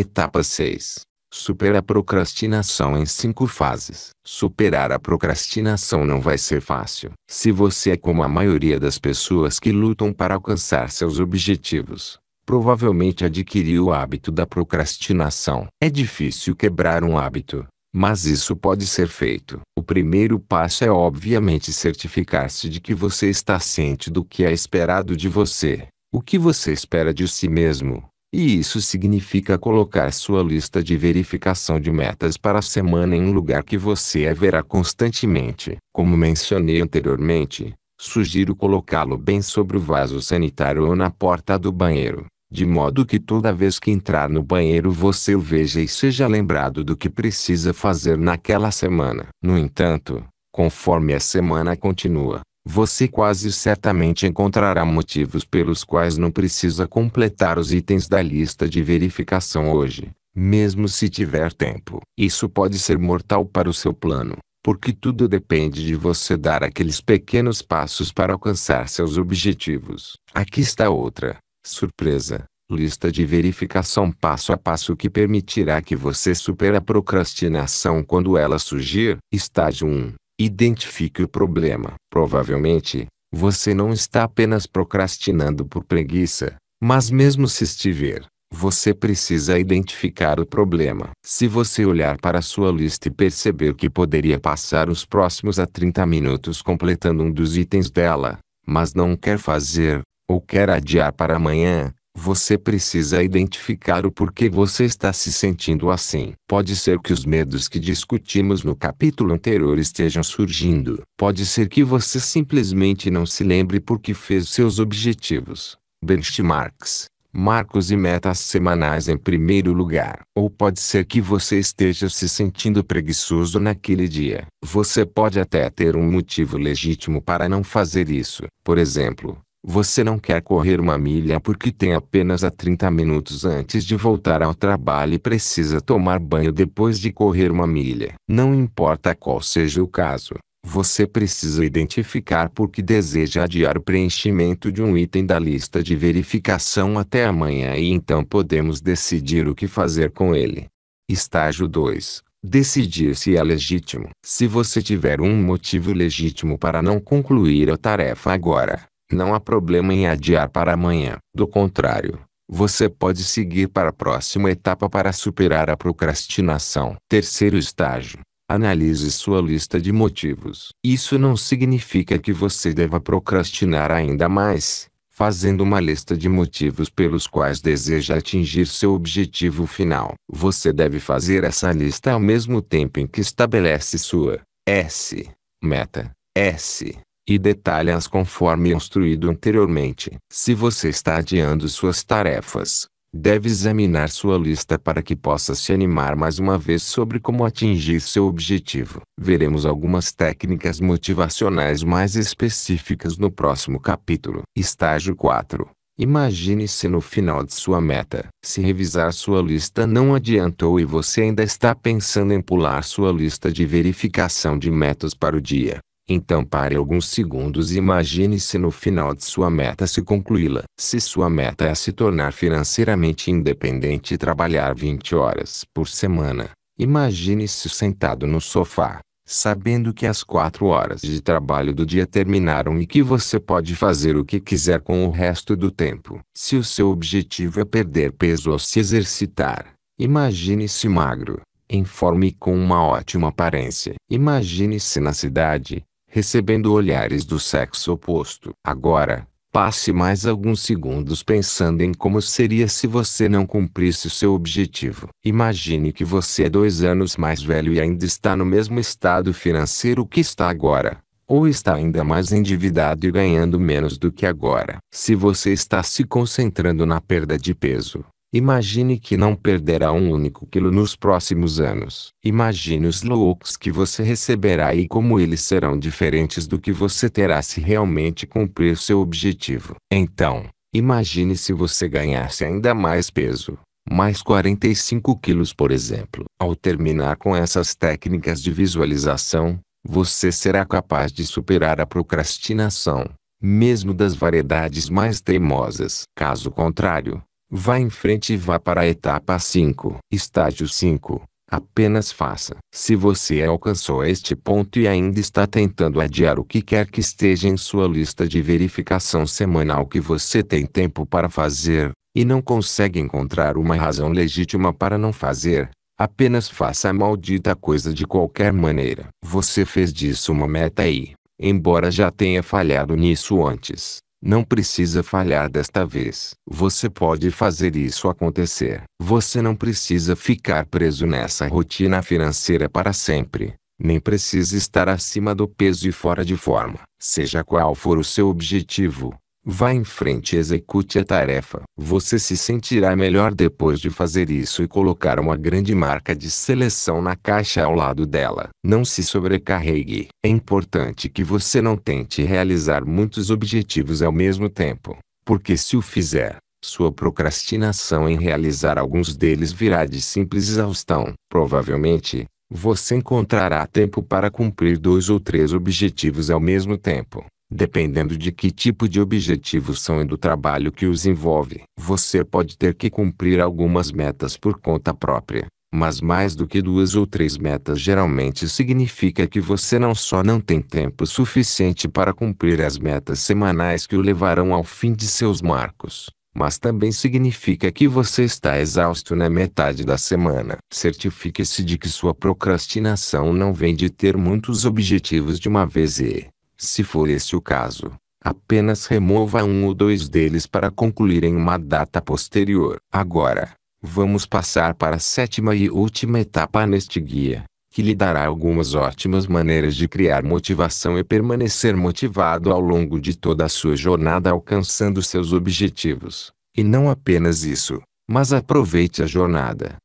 Etapa 6. supera a procrastinação em cinco fases. Superar a procrastinação não vai ser fácil. Se você é como a maioria das pessoas que lutam para alcançar seus objetivos, provavelmente adquiriu o hábito da procrastinação. É difícil quebrar um hábito, mas isso pode ser feito. O primeiro passo é obviamente certificar-se de que você está ciente do que é esperado de você, o que você espera de si mesmo e isso significa colocar sua lista de verificação de metas para a semana em um lugar que você a verá constantemente. Como mencionei anteriormente, sugiro colocá-lo bem sobre o vaso sanitário ou na porta do banheiro, de modo que toda vez que entrar no banheiro você o veja e seja lembrado do que precisa fazer naquela semana. No entanto, conforme a semana continua, você quase certamente encontrará motivos pelos quais não precisa completar os itens da lista de verificação hoje, mesmo se tiver tempo. Isso pode ser mortal para o seu plano, porque tudo depende de você dar aqueles pequenos passos para alcançar seus objetivos. Aqui está outra surpresa. Lista de verificação passo a passo que permitirá que você supere a procrastinação quando ela surgir. Estágio 1. Identifique o problema. Provavelmente, você não está apenas procrastinando por preguiça, mas mesmo se estiver, você precisa identificar o problema. Se você olhar para sua lista e perceber que poderia passar os próximos a 30 minutos completando um dos itens dela, mas não quer fazer, ou quer adiar para amanhã, você precisa identificar o porquê você está se sentindo assim. Pode ser que os medos que discutimos no capítulo anterior estejam surgindo. Pode ser que você simplesmente não se lembre porque fez seus objetivos, benchmarks, marcos e metas semanais em primeiro lugar. Ou pode ser que você esteja se sentindo preguiçoso naquele dia. Você pode até ter um motivo legítimo para não fazer isso. Por exemplo, você não quer correr uma milha porque tem apenas a 30 minutos antes de voltar ao trabalho e precisa tomar banho depois de correr uma milha. Não importa qual seja o caso, você precisa identificar por que deseja adiar o preenchimento de um item da lista de verificação até amanhã e então podemos decidir o que fazer com ele. Estágio 2 decidir se é legítimo. Se você tiver um motivo legítimo para não concluir a tarefa agora, não há problema em adiar para amanhã. Do contrário, você pode seguir para a próxima etapa para superar a procrastinação. Terceiro estágio. Analise sua lista de motivos. Isso não significa que você deva procrastinar ainda mais, fazendo uma lista de motivos pelos quais deseja atingir seu objetivo final. Você deve fazer essa lista ao mesmo tempo em que estabelece sua S meta S e detalhe-as conforme instruído anteriormente. Se você está adiando suas tarefas, deve examinar sua lista para que possa se animar mais uma vez sobre como atingir seu objetivo. Veremos algumas técnicas motivacionais mais específicas no próximo capítulo. Estágio 4 Imagine-se no final de sua meta. Se revisar sua lista não adiantou e você ainda está pensando em pular sua lista de verificação de metas para o dia, então pare alguns segundos e imagine se no final de sua meta se concluí-la. Se sua meta é se tornar financeiramente independente e trabalhar 20 horas por semana, imagine-se sentado no sofá, sabendo que as 4 horas de trabalho do dia terminaram e que você pode fazer o que quiser com o resto do tempo. Se o seu objetivo é perder peso ou se exercitar, imagine-se magro, em forma e com uma ótima aparência. Imagine-se na cidade, recebendo olhares do sexo oposto. Agora, passe mais alguns segundos pensando em como seria se você não cumprisse seu objetivo. Imagine que você é dois anos mais velho e ainda está no mesmo estado financeiro que está agora ou está ainda mais endividado e ganhando menos do que agora. Se você está se concentrando na perda de peso, Imagine que não perderá um único quilo nos próximos anos. Imagine os loucos que você receberá e como eles serão diferentes do que você terá se realmente cumprir seu objetivo. Então, imagine se você ganhasse ainda mais peso, mais 45 quilos por exemplo. Ao terminar com essas técnicas de visualização, você será capaz de superar a procrastinação, mesmo das variedades mais teimosas. Caso contrário, Vá em frente e vá para a etapa 5. Estágio 5. Apenas faça. Se você alcançou este ponto e ainda está tentando adiar o que quer que esteja em sua lista de verificação semanal que você tem tempo para fazer, e não consegue encontrar uma razão legítima para não fazer, apenas faça a maldita coisa de qualquer maneira. Você fez disso uma meta e, embora já tenha falhado nisso antes, não precisa falhar desta vez. Você pode fazer isso acontecer. Você não precisa ficar preso nessa rotina financeira para sempre. Nem precisa estar acima do peso e fora de forma. Seja qual for o seu objetivo, Vá em frente e execute a tarefa. Você se sentirá melhor depois de fazer isso e colocar uma grande marca de seleção na caixa ao lado dela. Não se sobrecarregue. É importante que você não tente realizar muitos objetivos ao mesmo tempo, porque se o fizer, sua procrastinação em realizar alguns deles virá de simples exaustão. Provavelmente, você encontrará tempo para cumprir dois ou três objetivos ao mesmo tempo dependendo de que tipo de objetivos são e do trabalho que os envolve. Você pode ter que cumprir algumas metas por conta própria, mas mais do que duas ou três metas geralmente significa que você não só não tem tempo suficiente para cumprir as metas semanais que o levarão ao fim de seus marcos, mas também significa que você está exausto na metade da semana. Certifique-se de que sua procrastinação não vem de ter muitos objetivos de uma vez e se for esse o caso, apenas remova um ou dois deles para concluir em uma data posterior. Agora, vamos passar para a sétima e última etapa neste guia, que lhe dará algumas ótimas maneiras de criar motivação e permanecer motivado ao longo de toda a sua jornada alcançando seus objetivos. E não apenas isso, mas aproveite a jornada.